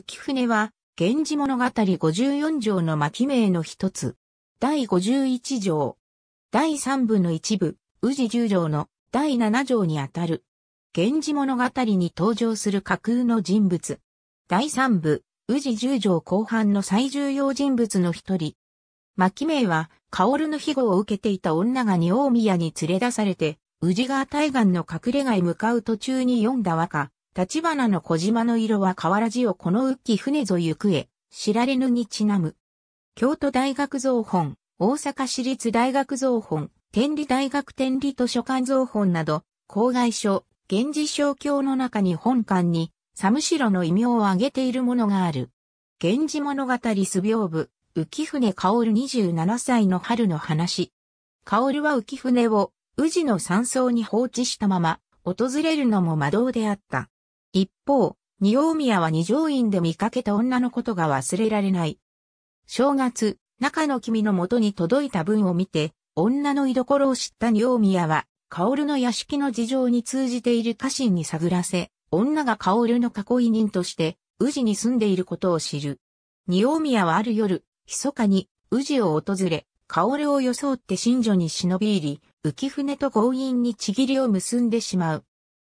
浮舟は、源氏物語54条の巻名の一つ。第51条。第3部の一部、宇治10条の第7条にあたる。源氏物語に登場する架空の人物。第3部、宇治10条後半の最重要人物の一人。巻名は、薫の庇護を受けていた女が二大宮に連れ出されて、宇治川対岸の隠れ家へ向かう途中に読んだ和歌、立花の小島の色は河原地をこの浮き船ぞ行え、知られぬにちなむ。京都大学造本、大阪市立大学造本、天理大学天理図書館造本など、公害書、源氏小教の中に本館に、サムシロの異名を挙げているものがある。源氏物語素描部、浮船薫27歳の春の話。薫は浮船を、宇治の山荘に放置したまま、訪れるのも魔道であった。一方、二大宮は二条院で見かけた女のことが忘れられない。正月、中の君の元に届いた文を見て、女の居所を知った二大宮は、薫の屋敷の事情に通じている家臣に探らせ、女が薫の囲い人として、宇治に住んでいることを知る。二大宮はある夜、密かに宇治を訪れ、薫を装って神女に忍び入り、浮舟と強引にちぎりを結んでしまう。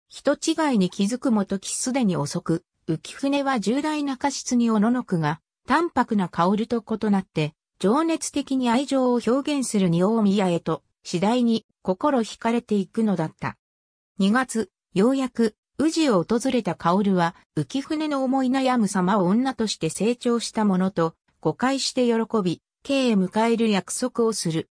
人違いに気づくもときすでに遅く、浮舟は重大な過失におののくが、淡白な香と異なって、情熱的に愛情を表現する仁王宮へと、次第に心惹かれていくのだった。2月、ようやく、宇治を訪れた薫は、浮舟の思い悩む様を女として成長したものと、誤解して喜び、刑へ迎える約束をする。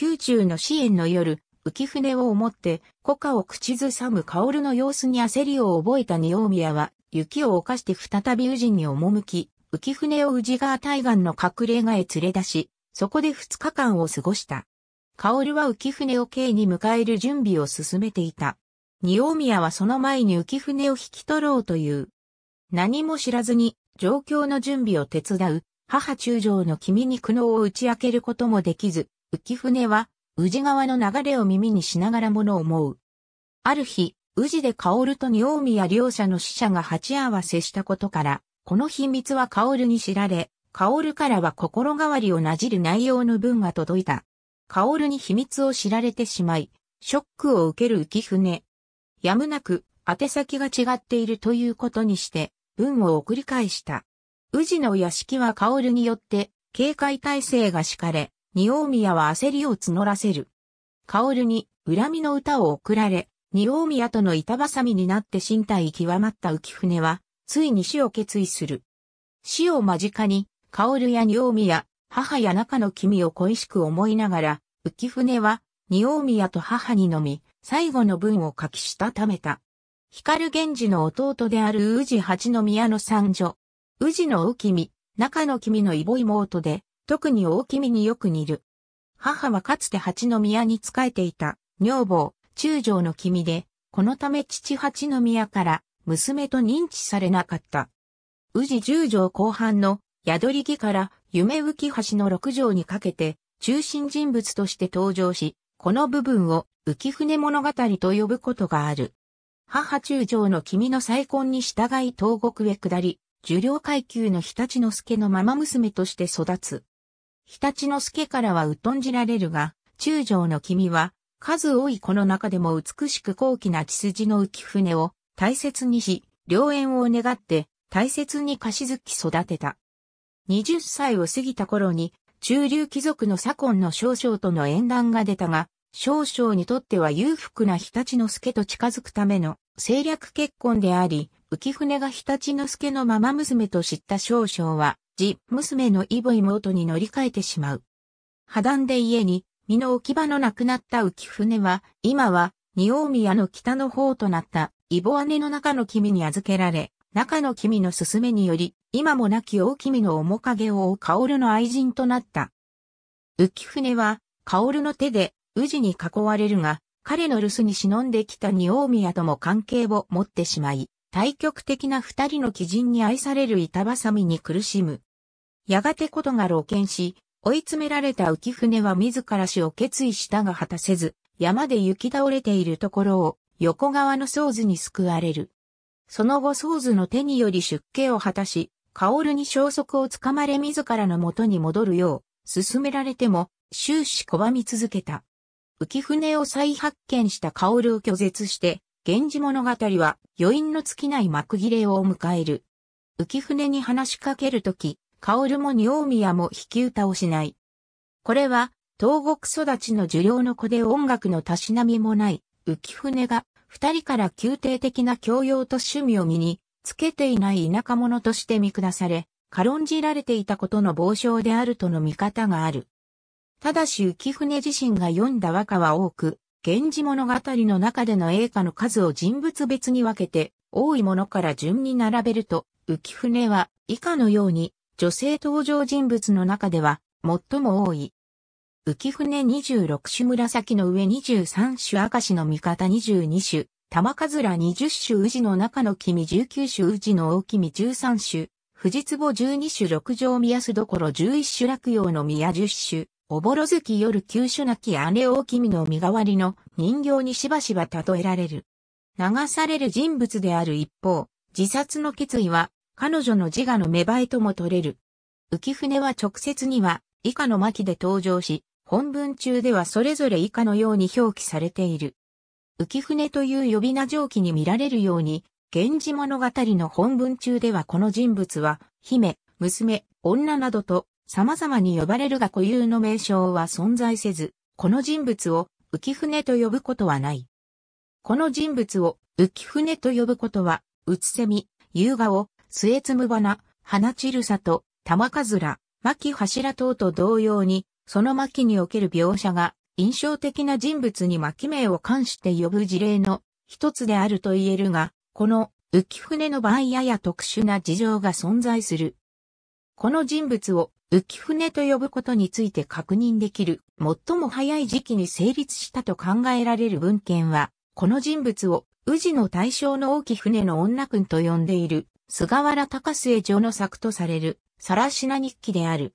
宮中の支援の夜、浮舟を思って、古家を口ずさむ薫の様子に焦りを覚えた二大宮は、雪を犯して再び宇治に赴き、浮舟を宇治川対岸の隠れ家へ連れ出し、そこで二日間を過ごした。薫は浮舟を刑に迎える準備を進めていた。二大宮はその前に浮舟を引き取ろうという。何も知らずに、状況の準備を手伝う、母中将の君に苦悩を打ち明けることもできず、浮舟は宇治川の流れを耳にしながらもの思う。ある日、宇治で薫と仁王宮両者の死者が鉢合わせしたことから、この秘密は薫に知られ、薫からは心変わりをなじる内容の文が届いた。薫に秘密を知られてしまい、ショックを受ける浮舟。やむなく、宛先が違っているということにして、文を送り返した。宇治の屋敷は薫によって、警戒態勢が敷かれ、二王宮は焦りを募らせる。薫に恨みの歌を送られ、二王宮との板挟みになって身体極まった浮舟は、ついに死を決意する。死を間近に、薫や二王宮、母や中の君を恋しく思いながら、浮舟は、二王宮と母にのみ、最後の文を書きしたためた。光源氏の弟である宇治八宮の三女。宇治の浮君、中の君のイボ妹で、特に大きめによく似る。母はかつて八宮に仕えていた、女房、中将の君で、このため父八宮から、娘と認知されなかった。宇治十条後半の、宿り木から夢浮橋の六条にかけて、中心人物として登場し、この部分を浮舟物語と呼ぶことがある。母中将の君の再婚に従い東国へ下り、受領階級の日立之助のまま娘として育つ。立陸助からは疎んじられるが、中将の君は、数多いこの中でも美しく高貴な血筋の浮船を大切にし、良縁を願って大切に貸しづき育てた。20歳を過ぎた頃に、中流貴族の左近の少々との縁談が出たが、少々にとっては裕福な日立之助と近づくための政略結婚であり、浮船が日立之助のまま娘と知った少々は、じ、娘のイボ妹に乗り換えてしまう。破談で家に、身の置き場のなくなった浮船は、今は、二大宮の北の方となった、イボ姉の中の君に預けられ、中の君の勧めにより、今も亡き大君の面影を追う薫の愛人となった。浮船は、薫の手で、宇治に囲われるが、彼の留守に忍んできた二大宮とも関係を持ってしまい、対極的な二人の鬼人に愛される板挟みに苦しむ。やがてことが露見し、追い詰められた浮舟は自ら死を決意したが果たせず、山で行き倒れているところを横側の僧図に救われる。その後僧図の手により出家を果たし、薫に消息をつかまれ自らの元に戻るよう、勧められても、終始拒み続けた。浮舟を再発見した薫を拒絶して、源氏物語は余韻の尽きない幕切れを迎える。浮舟に話しかけるとき、薫も仁王宮も引き歌をしない。これは、東国育ちの受領の子で音楽のたしなみもない、浮舟が、二人から宮廷的な教養と趣味を身に、つけていない田舎者として見下され、軽んじられていたことの傍証であるとの見方がある。ただし浮舟自身が読んだ和歌は多く、源氏物語の中での英歌の数を人物別に分けて、多いものから順に並べると、浮舟は以下のように女性登場人物の中では最も多い。浮船26種紫の上23種赤石の味方22種、玉かずら20種宇治の中の君19種宇治の大君13種、藤壺12種六条宮須所11種落葉の宮10種、おぼろ月夜九種なき姉大君の身代わりの人形にしばしば例えられる。流される人物である一方、自殺の決意は彼女の自我の芽生えとも取れる。浮舟は直接には以下の巻で登場し、本文中ではそれぞれ以下のように表記されている。浮舟という呼び名上記に見られるように、源氏物語の本文中ではこの人物は、姫、娘、女などと様々に呼ばれるが固有の名称は存在せず、この人物を浮舟と呼ぶことはない。この人物を浮舟と呼ぶことは、うつせみ、優雅を末つ花、花散る里、玉かずら、巻柱等と同様に、その巻における描写が印象的な人物に巻名を冠して呼ぶ事例の一つであると言えるが、この浮舟の場合やや特殊な事情が存在する。この人物を浮舟と呼ぶことについて確認できる最も早い時期に成立したと考えられる文献は、この人物を宇治の大正の大き船の女君と呼んでいる菅原高末女の作とされる、更品日記である。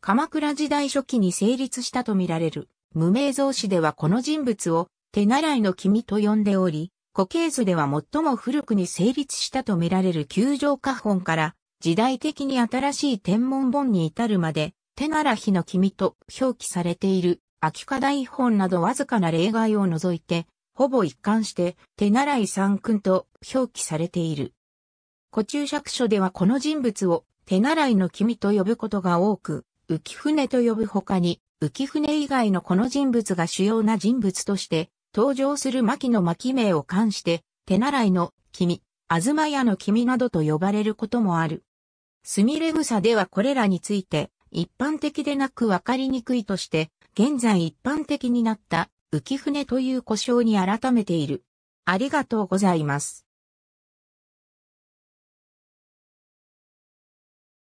鎌倉時代初期に成立したとみられる、無名造詞ではこの人物を、手習いの君と呼んでおり、古系図では最も古くに成立したとみられる球状花本から、時代的に新しい天文本に至るまで、手習いの君と表記されている、秋課題本などわずかな例外を除いて、ほぼ一貫して、手習い三君と表記されている。古中釈書ではこの人物を手習いの君と呼ぶことが多く、浮船と呼ぶ他に、浮船以外のこの人物が主要な人物として、登場する牧の牧名を冠して、手習いの君、東屋の君などと呼ばれることもある。スミレ草ではこれらについて、一般的でなくわかりにくいとして、現在一般的になった浮船という故障に改めている。ありがとうございます。